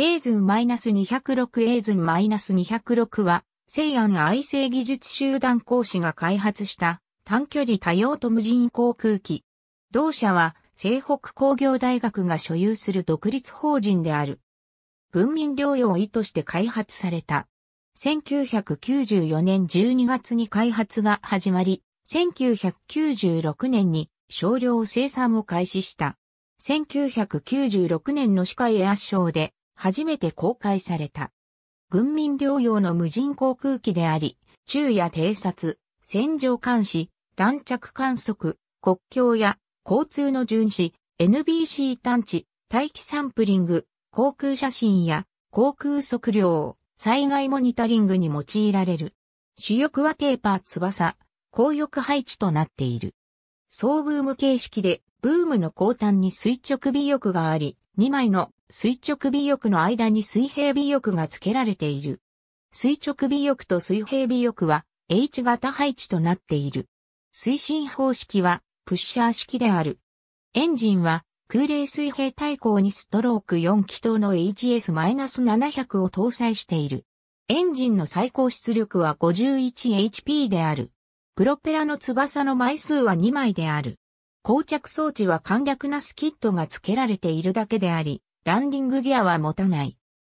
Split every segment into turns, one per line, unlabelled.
エーズン -206 エーズン -206 は、西安愛生技術集団講師が開発した短距離多用途無人航空機。同社は、西北工業大学が所有する独立法人である。軍民療養を意図して開発された。1994年12月に開発が始まり、1996年に少量生産を開始した。1996年の歯科エア賞で初めて公開された。軍民療養の無人航空機であり、昼夜偵察、戦場監視、弾着観測、国境や交通の巡視、NBC 探知、大気サンプリング、航空写真や航空測量、災害モニタリングに用いられる。主翼はテーパー翼、後翼配置となっている。総ブーム形式で、ブームの後端に垂直尾翼があり、2枚の垂直尾翼の間に水平尾翼が付けられている。垂直尾翼と水平尾翼は H 型配置となっている。推進方式はプッシャー式である。エンジンは空冷水平対向にストローク4気筒の HS-700 を搭載している。エンジンの最高出力は 51HP である。プロペラの翼の枚数は2枚である。膠着装置は簡略なスキットが付けられているだけであり、ランディングギアは持たない。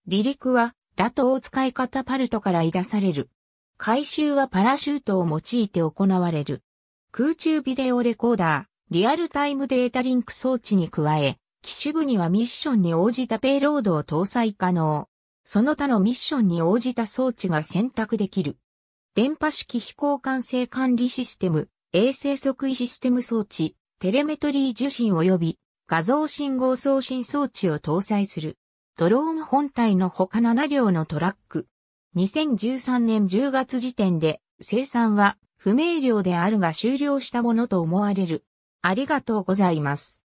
離陸は、ラトを使い方パルトから出される。回収はパラシュートを用いて行われる。空中ビデオレコーダー、リアルタイムデータリンク装置に加え、機種部にはミッションに応じたペイロードを搭載可能。その他のミッションに応じた装置が選択できる。電波式飛行管制管理システム、衛星測位システム装置、テレメトリー受信及び画像信号送信装置を搭載する。ドローン本体の他7両のトラック。2013年10月時点で生産は不明瞭であるが終了したものと思われる。ありがとうございます。